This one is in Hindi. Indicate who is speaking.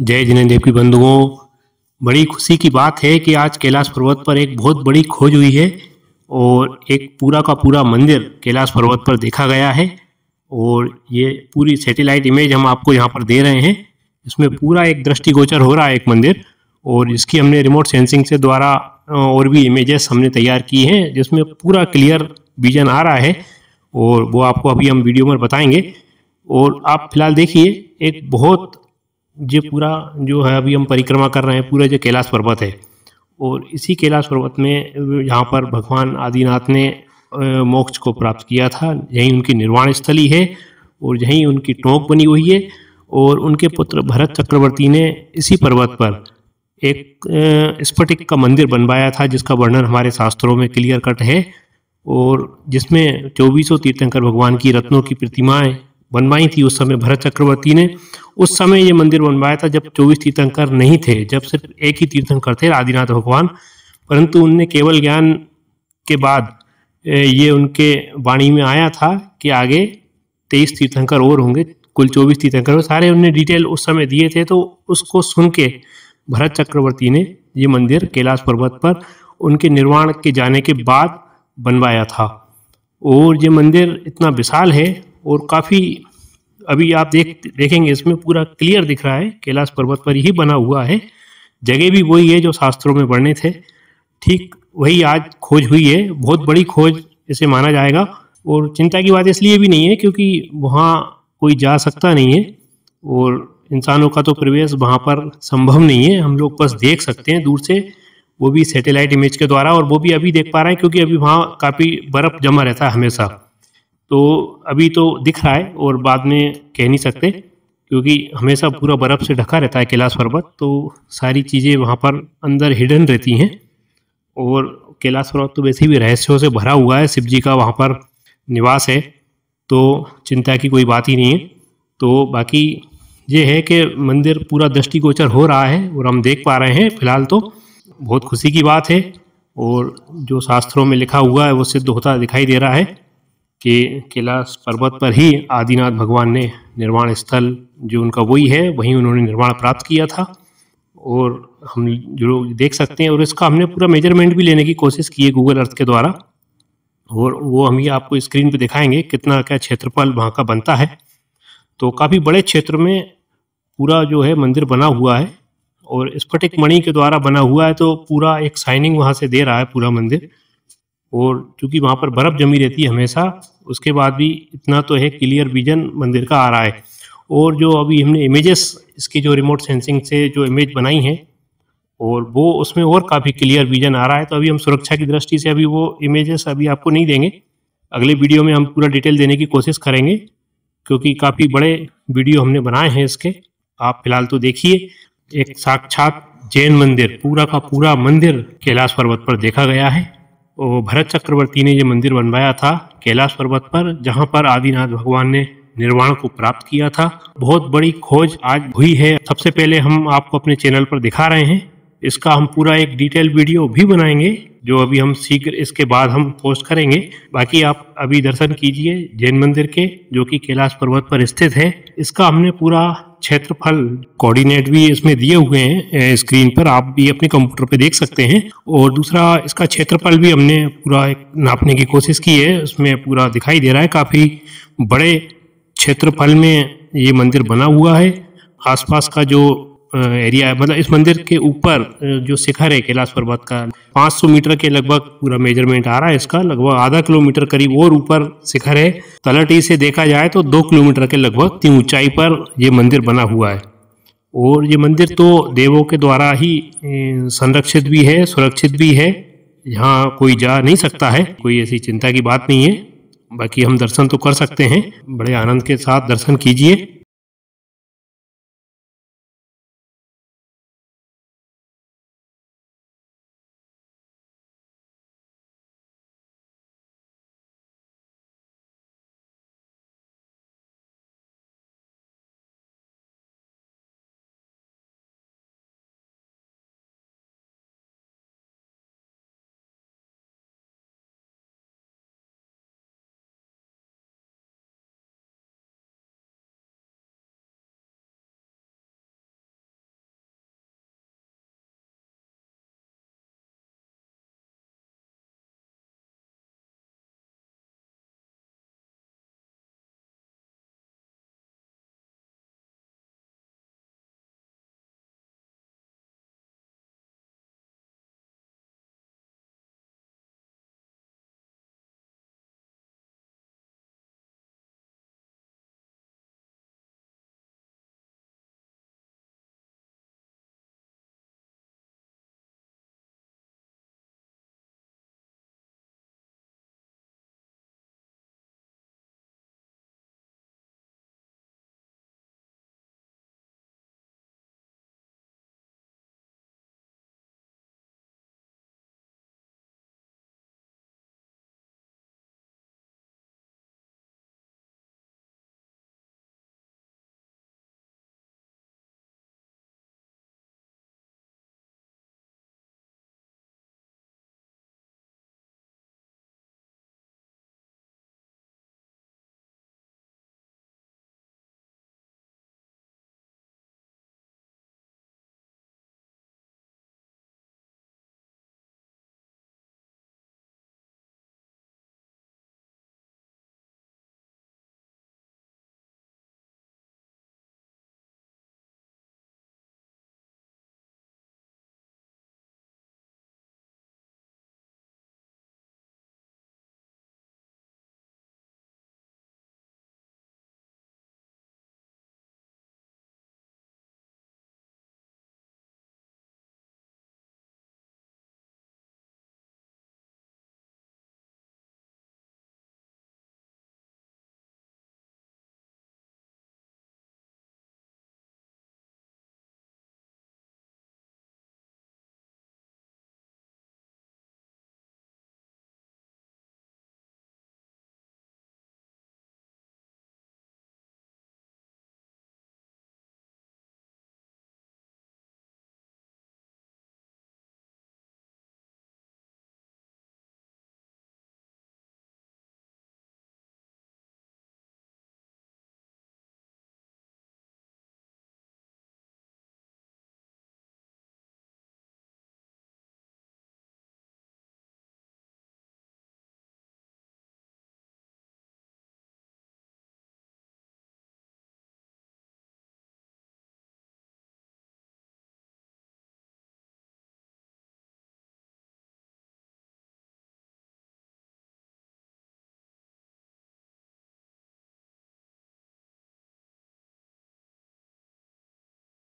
Speaker 1: जय जिनेन्द्र देव की बंधुओं बड़ी खुशी की बात है कि आज कैलाश पर्वत पर एक बहुत बड़ी खोज हुई है और एक पूरा का पूरा मंदिर कैलाश पर्वत पर देखा गया है और ये पूरी सैटेलाइट इमेज हम आपको यहाँ पर दे रहे हैं इसमें पूरा एक दृष्टिगोचर हो रहा है एक मंदिर और इसकी हमने रिमोट सेंसिंग से द्वारा और भी इमेजेस हमने तैयार की हैं जिसमें पूरा क्लियर विजन आ रहा है और वो आपको अभी हम वीडियो में बताएंगे और आप फिलहाल देखिए एक बहुत ये पूरा जो है अभी हम परिक्रमा कर रहे हैं पूरा जो कैलाश पर्वत है और इसी कैलाश पर्वत में यहाँ पर भगवान आदिनाथ ने मोक्ष को प्राप्त किया था यहीं उनकी निर्वाण स्थली है और यहीं उनकी टोंक बनी हुई है और उनके पुत्र भरत चक्रवर्ती ने इसी पर्वत पर एक स्फटिक का मंदिर बनवाया था जिसका वर्णन हमारे शास्त्रों में क्लियर कट है और जिसमें चौबीसों तीर्थंकर भगवान की रत्नों की प्रतिमाएं बनवाई थी उस समय भरत चक्रवर्ती ने उस समय ये मंदिर बनवाया था जब चौबीस तीर्थंकर नहीं थे जब सिर्फ एक ही तीर्थंकर थे आदिनाथ भगवान परंतु उनने केवल ज्ञान के बाद ये उनके वाणी में आया था कि आगे तेईस तीर्थंकर और होंगे कुल चौबीस तीर्थंकर सारे उनने डिटेल उस समय दिए थे तो उसको सुन के भरत चक्रवर्ती ने ये मंदिर कैलाश पर्वत पर उनके निर्माण के जाने के बाद बनवाया था और ये मंदिर इतना विशाल है और काफ़ी अभी आप देख देखेंगे इसमें पूरा क्लियर दिख रहा है कैलाश पर्वत पर ही बना हुआ है जगह भी वही है जो शास्त्रों में बढ़ने थे ठीक वही आज खोज हुई है बहुत बड़ी खोज इसे माना जाएगा और चिंता की बात इसलिए भी नहीं है क्योंकि वहाँ कोई जा सकता नहीं है और इंसानों का तो प्रवेश वहाँ पर संभव नहीं है हम लोग बस देख सकते हैं दूर से वो भी सैटेलाइट इमेज के द्वारा और वो भी अभी देख पा रहे हैं क्योंकि अभी वहाँ काफ़ी बर्फ़ जमा रहता है हमेशा तो अभी तो दिख रहा है और बाद में कह नहीं सकते क्योंकि हमेशा पूरा बर्फ़ से ढका रहता है कैलाश पर्वत तो सारी चीज़ें वहाँ पर अंदर हिडन रहती हैं और कैलाश पर्वत तो वैसे भी रहस्यों से भरा हुआ है शिव जी का वहाँ पर निवास है तो चिंता की कोई बात ही नहीं है तो बाकी ये है कि मंदिर पूरा दृष्टिगोचर हो रहा है और हम देख पा रहे हैं फिलहाल तो बहुत खुशी की बात है और जो शास्त्रों में लिखा हुआ है वो सिद्ध होता दिखाई दे रहा है के कैलाश पर्वत पर ही आदिनाथ भगवान ने निर्माण स्थल जो उनका वही है वहीं उन्होंने निर्माण प्राप्त किया था और हम जो देख सकते हैं और इसका हमने पूरा मेजरमेंट भी लेने की कोशिश की है गूगल अर्थ के द्वारा और वो हम ये आपको स्क्रीन पे दिखाएंगे कितना क्या क्षेत्रफल वहाँ का बनता है तो काफ़ी बड़े क्षेत्र में पूरा जो है मंदिर बना हुआ है और स्फटिक मणि के द्वारा बना हुआ है तो पूरा एक साइनिंग वहाँ से दे रहा है पूरा मंदिर और क्योंकि वहाँ पर बर्फ़ जमी रहती है हमेशा उसके बाद भी इतना तो है क्लियर विजन मंदिर का आ रहा है और जो अभी हमने इमेजेस इसकी जो रिमोट सेंसिंग से जो इमेज बनाई है और वो उसमें और काफ़ी क्लियर विजन आ रहा है तो अभी हम सुरक्षा की दृष्टि से अभी वो इमेजेस अभी आपको नहीं देंगे अगले वीडियो में हम पूरा डिटेल देने की कोशिश करेंगे क्योंकि काफ़ी बड़े वीडियो हमने बनाए हैं इसके आप फिलहाल तो देखिए एक साक्षात जैन मंदिर पूरा का पूरा मंदिर कैलाश पर्वत पर देखा गया है तो भरत चक्रवर्ती ने ये मंदिर बनवाया था कैलाश पर्वत पर जहाँ पर आदिनाथ भगवान ने निर्वाण को प्राप्त किया था बहुत बड़ी खोज आज हुई है सबसे पहले हम आपको अपने चैनल पर दिखा रहे हैं इसका हम पूरा एक डिटेल वीडियो भी बनाएंगे जो अभी हम शीघ्र इसके बाद हम पोस्ट करेंगे बाकी आप अभी दर्शन कीजिए जैन मंदिर के जो कि कैलाश पर्वत पर स्थित है इसका हमने पूरा क्षेत्रफल कोऑर्डिनेट भी इसमें दिए हुए हैं स्क्रीन पर आप भी अपने कंप्यूटर पे देख सकते हैं और दूसरा इसका क्षेत्रफल भी हमने पूरा नापने की कोशिश की है उसमें पूरा दिखाई दे रहा है काफ़ी बड़े क्षेत्रफल में ये मंदिर बना हुआ है आसपास का जो एरिया है मतलब इस मंदिर के ऊपर जो शिखर है कैलाश पर्वत का 500 मीटर के लगभग पूरा मेजरमेंट आ रहा है इसका लगभग आधा किलोमीटर करीब और ऊपर शिखर है तलटी से देखा जाए तो दो किलोमीटर के लगभग तीन ऊंचाई पर यह मंदिर बना हुआ है और ये मंदिर तो देवों के द्वारा ही संरक्षित भी है सुरक्षित भी है यहाँ कोई जा नहीं सकता है कोई ऐसी चिंता की बात नहीं है बाकी हम दर्शन तो कर सकते हैं बड़े आनंद के साथ दर्शन कीजिए